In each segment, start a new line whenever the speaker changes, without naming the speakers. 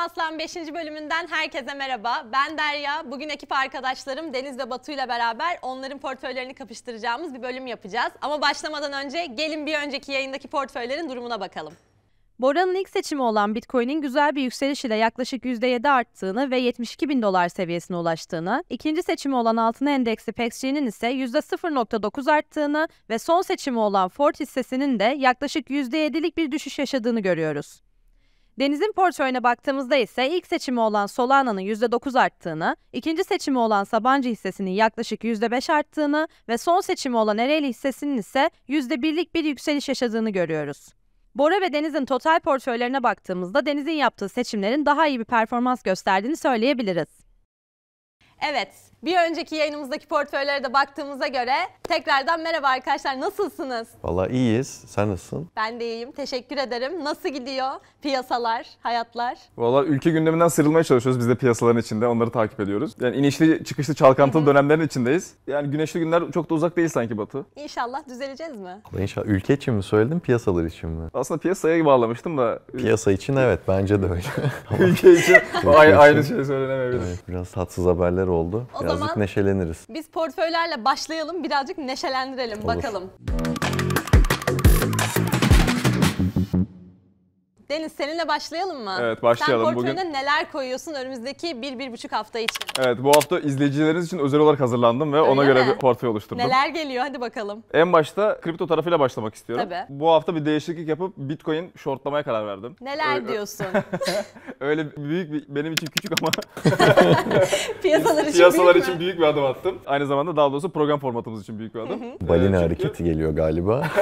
Aslan 5. bölümünden herkese merhaba. Ben Derya. Bugün ekip arkadaşlarım Deniz ve Batu ile beraber onların portföylerini kapıştıracağımız bir bölüm yapacağız. Ama başlamadan önce gelin bir önceki yayındaki portföylerin durumuna bakalım. Bora'nın ilk seçimi olan Bitcoin'in güzel bir yükseliş ile yaklaşık %7 arttığını ve 72 bin dolar seviyesine ulaştığını, ikinci seçimi olan altın endeksi PEXG'nin ise %0.9 arttığını ve son seçimi olan Ford hissesinin de yaklaşık %7'lik bir düşüş yaşadığını görüyoruz. Deniz'in portföyüne baktığımızda ise ilk seçimi olan Solana'nın %9 arttığını, ikinci seçimi olan Sabancı hissesinin yaklaşık %5 arttığını ve son seçimi olan Ereğli hissesinin ise %1'lik bir yükseliş yaşadığını görüyoruz. Bora ve Deniz'in total portföylerine baktığımızda Deniz'in yaptığı seçimlerin daha iyi bir performans gösterdiğini söyleyebiliriz. Evet, bir önceki yayınımızdaki portföylere de baktığımıza göre tekrardan merhaba arkadaşlar nasılsınız?
Valla iyiyiz. Sen nasılsın?
Ben de iyiyim. Teşekkür ederim. Nasıl gidiyor piyasalar, hayatlar?
Valla ülke gündeminden sıyrılmaya çalışıyoruz biz de piyasaların içinde. Onları takip ediyoruz. Yani inişli çıkışlı çalkantılı dönemlerin içindeyiz. Yani güneşli günler çok da uzak değil sanki batı. İnşallah düzeleceğiz mi? Valla
İnşallah ülke için mi söyledin piyasalar için mi?
Aslında piyasaya bağlamıştım da.
Piyasa için evet bence de öyle. ülke için aynı şey söylenemeyebilir. evet, biraz tatsız haberler oldu. O Birazcık zaman neşeleniriz.
biz portföylerle başlayalım birazcık neşelendirelim Olur. bakalım. Deniz seninle başlayalım mı? Evet başlayalım. Sen portföyüne bugün... neler koyuyorsun önümüzdeki bir, bir buçuk hafta için?
Evet bu hafta izleyicileriniz için özel olarak hazırlandım ve Öyle ona mi? göre bir portföy oluşturdum. Neler
geliyor hadi bakalım.
En başta kripto tarafıyla başlamak istiyorum. Tabii. Bu hafta bir değişiklik yapıp bitcoin shortlamaya karar verdim. Neler Öyle... diyorsun? Öyle büyük bir, benim için küçük ama piyasalar için, piyasalar büyük, için mi? büyük bir adım attım. Aynı zamanda daha doğrusu program formatımız için büyük bir adım.
Balina ee, çünkü... hareketi geliyor galiba.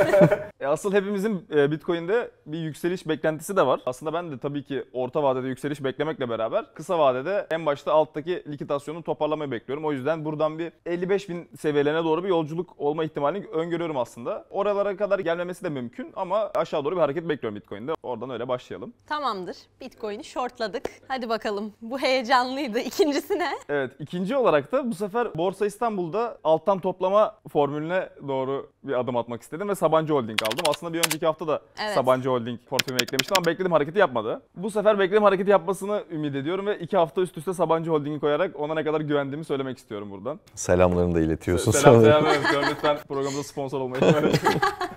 E, asıl hepimizin e, bitcoin'de bir yükseliş beklentisi de var. Aslında ben de tabii ki orta vadede yükseliş beklemekle beraber kısa vadede en başta alttaki likitasyonu toparlamayı bekliyorum. O yüzden buradan bir 55 bin seviyelerine doğru bir yolculuk olma ihtimalini öngörüyorum aslında. Oralara kadar gelmemesi de mümkün ama aşağı doğru bir hareket bekliyorum Bitcoin'de. Oradan öyle başlayalım.
Tamamdır. Bitcoin'i shortladık. Hadi bakalım. Bu heyecanlıydı. İkincisi ne?
Evet. ikinci olarak da bu sefer Borsa İstanbul'da alttan toplama formülüne doğru bir adım atmak istedim ve Sabancı Holding aldım. Aslında bir önceki hafta da evet. Sabancı Holding portföyüme eklemiştim ama bekledim hareketi yapmadı. Bu sefer bekledim hareketi yapmasını ümit ediyorum ve iki hafta üst üste Sabancı Holding'i koyarak ona ne kadar güvendiğimi söylemek istiyorum buradan. Selamlarını da iletiyorsun. Selam selam lütfen programımıza sponsor olmayı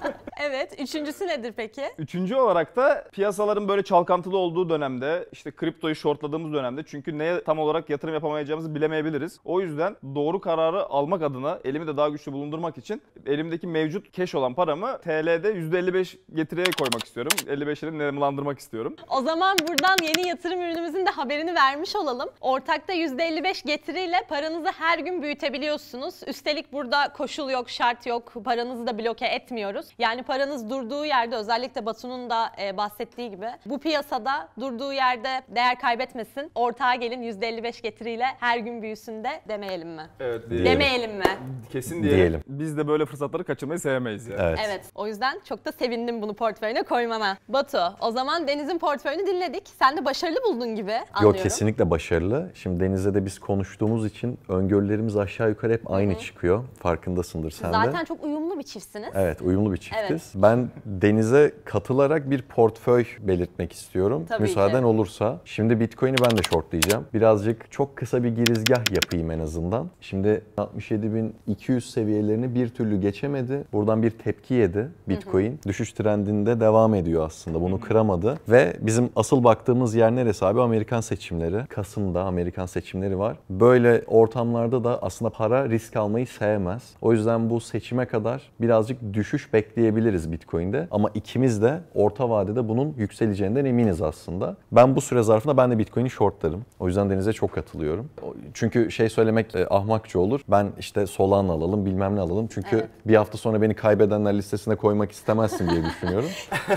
Evet. Üçüncüsü nedir peki?
Üçüncü olarak da piyasaların böyle çalkantılı olduğu dönemde işte kriptoyu shortladığımız dönemde çünkü neye tam olarak yatırım yapamayacağımızı bilemeyebiliriz. O yüzden doğru kararı almak adına elimi de daha güçlü bulundurmak için elimdeki mevcut cash olan paramı TL'de %55 getiriye koymak istiyorum. 55'ini nemlandırmak istiyorum. O
zaman buradan yeni yatırım ürünümüzün de haberini vermiş olalım. Ortakta %55 getiriyle paranızı her gün büyütebiliyorsunuz. Üstelik burada koşul yok, şart yok. Paranızı da bloke etmiyoruz. Yani paranız durduğu yerde özellikle Batu'nun da e, bahsettiği gibi bu piyasada durduğu yerde değer kaybetmesin. Ortağa gelin %55 getiriyle her gün büyüsün de demeyelim mi? Evet.
Diyelim. Demeyelim mi? Kesin diyelim. diyelim. Biz de böyle fırsatları kaçırmayı sevmeyiz yani. Evet.
evet. O yüzden çok da sevindim bunu portföyüne koymama. Batu, o zaman Deniz'in portföyünü dinledik. Sen de başarılı buldun gibi anlıyorum. Yok kesinlikle
başarılı. Şimdi Deniz'le de biz konuştuğumuz için öngörülerimiz aşağı yukarı hep aynı Hı-hı. çıkıyor. Farkındasındır sen Zaten de. Zaten
çok uyumlu bir çiftsiniz. Evet,
uyumlu bir çiftiz. Evet. Ben Deniz'e katılarak bir portföy belirtmek istiyorum. Tabii Müsaaden ki. olursa. Şimdi Bitcoin'i ben de shortlayacağım. Birazcık çok kısa bir girizgah yapayım en azından. Şimdi 67.000 200 seviyelerini bir türlü geçemedi. Buradan bir tepki yedi Bitcoin. Hı hı. Düşüş trendinde devam ediyor aslında. Bunu kıramadı ve bizim asıl baktığımız yer neresi abi? Amerikan seçimleri. Kasım'da Amerikan seçimleri var. Böyle ortamlarda da aslında para risk almayı sevmez. O yüzden bu seçime kadar birazcık düşüş bekleyebiliriz Bitcoin'de ama ikimiz de orta vadede bunun yükseleceğinden eminiz aslında. Ben bu süre zarfında ben de Bitcoin'i shortlarım. O yüzden Deniz'e çok katılıyorum. Çünkü şey söylemek e, ahmakça olur. Ben işte Solana alalım bilmem ne alalım. Çünkü evet. bir hafta sonra beni kaybedenler listesine koymak istemezsin diye düşünüyorum.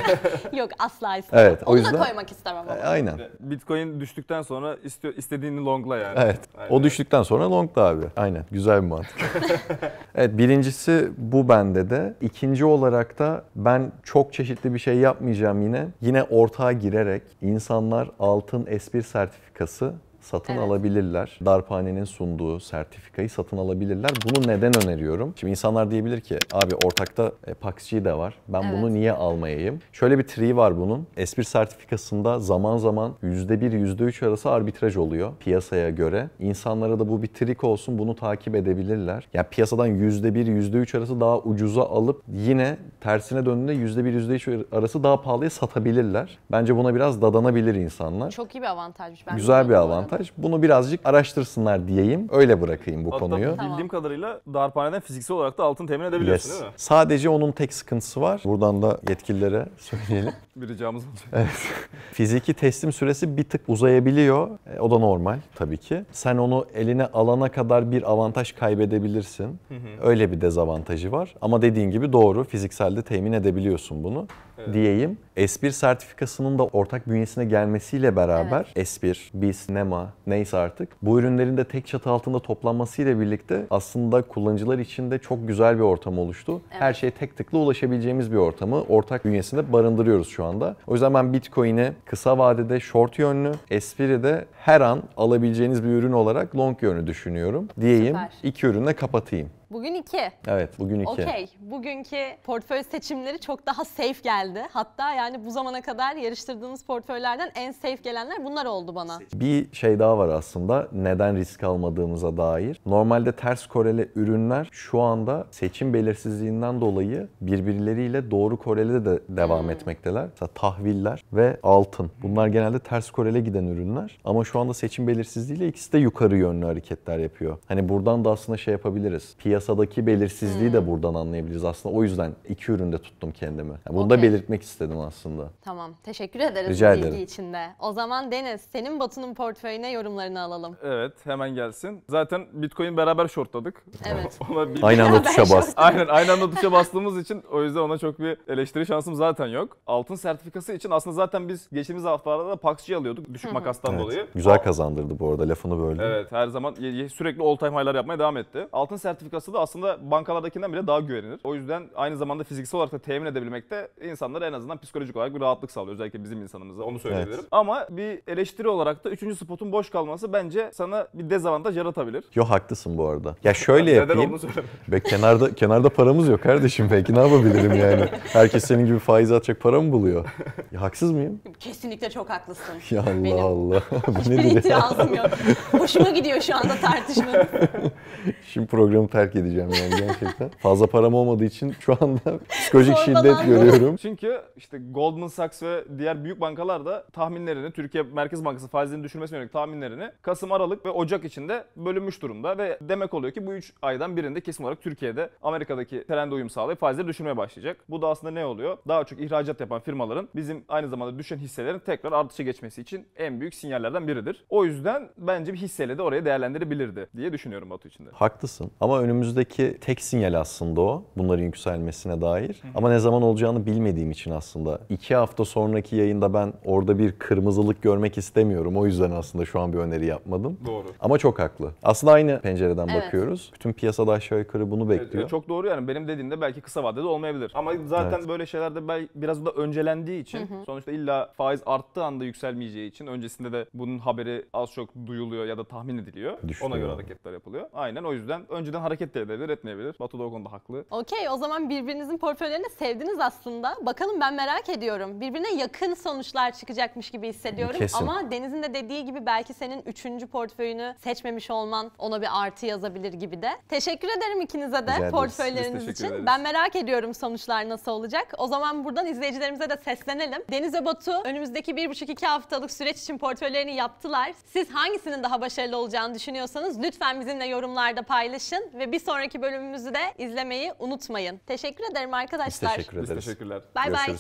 Yok asla istemem. Evet, Onu o yüzden, da koymak istemem.
Ama. E, aynen.
Bitcoin düştükten sonra istiyor, istediğini longla yani. Evet. Aynen. O
düştükten sonra longla abi. Aynen. Güzel bir mantık. evet birincisi bu bende de. İkinci olarak da ben çok çeşitli bir şey yapmayacağım yine. Yine ortağa girerek insanlar altın s sertifikası satın evet. alabilirler. Darphane'nin sunduğu sertifikayı satın alabilirler. Bunu neden öneriyorum? Şimdi insanlar diyebilir ki abi ortakta e, de var. Ben evet. bunu niye almayayım? Şöyle bir tri var bunun. S1 sertifikasında zaman zaman %1 %3 arası arbitraj oluyor piyasaya göre. İnsanlara da bu bir trik olsun. Bunu takip edebilirler. Ya yani piyasadan %1 %3 arası daha ucuza alıp yine tersine döndüğünde %1 %3 arası daha pahalıya satabilirler. Bence buna biraz dadanabilir insanlar.
Çok iyi bir avantajmış. Ben Güzel
bir avantaj avantaj. Bunu birazcık araştırsınlar diyeyim. Öyle bırakayım bu Hatta konuyu. Tamam.
Bildiğim kadarıyla darphaneden fiziksel olarak da altın temin edebiliyorsun yes. değil mi?
Sadece onun tek sıkıntısı var. Buradan da yetkililere söyleyelim bir ricamız olacak. Evet. Fiziki teslim süresi bir tık uzayabiliyor. E, o da normal tabii ki. Sen onu eline alana kadar bir avantaj kaybedebilirsin. Hı hı. Öyle bir dezavantajı var. Ama dediğin gibi doğru fizikselde temin edebiliyorsun bunu evet. diyeyim. S1 sertifikasının da ortak bünyesine gelmesiyle beraber evet. S1, BIS, NEMA neyse artık bu ürünlerin de tek çatı altında toplanmasıyla birlikte aslında kullanıcılar için de çok güzel bir ortam oluştu. Evet. Her şeye tek tıkla ulaşabileceğimiz bir ortamı ortak bünyesinde barındırıyoruz şu anda. O yüzden ben Bitcoin'i kısa vadede short yönlü, de her an alabileceğiniz bir ürün olarak long yönlü düşünüyorum diyeyim. Süper. İki ürünle kapatayım. Bugün iki. Evet bugün iki. Okey.
Bugünkü portföy seçimleri çok daha safe geldi. Hatta yani bu zamana kadar yarıştırdığımız portföylerden en safe gelenler bunlar oldu bana.
Bir şey daha var aslında neden risk almadığımıza dair. Normalde ters koreli ürünler şu anda seçim belirsizliğinden dolayı birbirleriyle doğru koreli de devam hmm. etmekteler. Mesela tahviller ve altın. Bunlar genelde ters korele giden ürünler. Ama şu anda seçim belirsizliğiyle ikisi de yukarı yönlü hareketler yapıyor. Hani buradan da aslında şey yapabiliriz. Piyasa piyasadaki belirsizliği de hmm. buradan anlayabiliriz aslında. O yüzden iki üründe tuttum kendimi. Yani bunu da belirtmek istedim aslında.
Tamam. Teşekkür ederiz Rica bilgi ederim. içinde O zaman Deniz, senin Batu'nun portföyüne yorumlarını alalım.
Evet hemen gelsin. Zaten Bitcoin beraber shortladık. Evet. Ona bir... Aynı anda Ben tuşa şok- Aynen aynı anda tuşa bastığımız için o yüzden ona çok bir eleştiri şansım zaten yok. Altın sertifikası için aslında zaten biz geçtiğimiz haftalarda da Paxçı alıyorduk düşük makastan Evet. dolayı.
Güzel kazandırdı bu arada lafını böyle. Evet
her zaman sürekli all time high'lar yapmaya devam etti. Altın sertifikası parası da aslında bankalardakinden bile daha güvenilir. O yüzden aynı zamanda fiziksel olarak da temin edebilmekte de insanlara en azından psikolojik olarak bir rahatlık sağlıyor. Özellikle bizim insanımıza onu söyleyebilirim. Evet. Ama bir eleştiri olarak da 3. spotun boş kalması bence sana bir dezavantaj yaratabilir. Yo
haklısın bu arada. Ya şöyle Neden yapayım. Be, kenarda kenarda paramız yok kardeşim peki ne yapabilirim yani? Herkes senin gibi faiz atacak para mı buluyor? Ya haksız mıyım?
Kesinlikle çok haklısın.
Ya Allah Benim. Allah. Hiçbir itirazım yok. Hoşuma
gidiyor şu anda tartışmanız.
Şimdi programı terk edeceğim yani gerçekten. Fazla param olmadığı için şu anda
psikolojik şiddet görüyorum. Çünkü işte Goldman Sachs ve diğer büyük bankalar da tahminlerini, Türkiye Merkez Bankası faizlerini düşürmesine yönelik tahminlerini Kasım, Aralık ve Ocak içinde bölünmüş durumda ve demek oluyor ki bu 3 aydan birinde kesin olarak Türkiye'de Amerika'daki trende uyum sağlayıp faizleri düşürmeye başlayacak. Bu da aslında ne oluyor? Daha çok ihracat yapan firmaların bizim aynı zamanda düşen hisselerin tekrar artışa geçmesi için en büyük sinyallerden biridir. O yüzden bence bir hisseyle de oraya değerlendirebilirdi diye düşünüyorum Batu içinde.
Haklısın ama önümüz önümüzdeki tek sinyal aslında o. Bunların yükselmesine dair. Ama ne zaman olacağını bilmediğim için aslında. iki hafta sonraki yayında ben orada bir kırmızılık görmek istemiyorum. O yüzden aslında şu an bir öneri yapmadım. Doğru. Ama çok haklı. Aslında aynı pencereden Evet. bakıyoruz. Bütün piyasada aşağı yukarı bunu Evet, bekliyor.
çok doğru yani benim dediğimde belki kısa vadede olmayabilir. Ama zaten böyle şeylerde biraz da öncelendiği için sonuçta illa faiz arttığı anda yükselmeyeceği için öncesinde de bunun haberi az çok duyuluyor ya da tahmin ediliyor. Düşünüyor. Ona göre hareketler yapılıyor. Aynen o yüzden önceden hareket de edebilir etmeyebilir. Batu da o konuda haklı.
Okey o zaman birbirinizin portföylerini sevdiniz aslında. Bakalım ben merak ediyorum. Birbirine yakın sonuçlar çıkacakmış gibi hissediyorum. Kesin. Ama Deniz'in de dediği gibi belki senin üçüncü portföyünü seçmemiş olman ona bir artı yazabilir gibi de. Teşekkür ederim ikinize de Rica portföyleriniz için. Ederiz. Ben merak ediyorum sonuçlar nasıl olacak. O zaman buradan izleyicilerimize de seslenelim. Deniz ve Batu önümüzdeki bir buçuk iki haftalık süreç için portföylerini yaptılar. Siz hangisinin daha başarılı olacağını düşünüyorsanız lütfen bizimle yorumlarda paylaşın ve biz sonraki bölümümüzü de izlemeyi unutmayın. Teşekkür ederim arkadaşlar. Biz teşekkür
ederiz. Biz teşekkürler. Bay bay.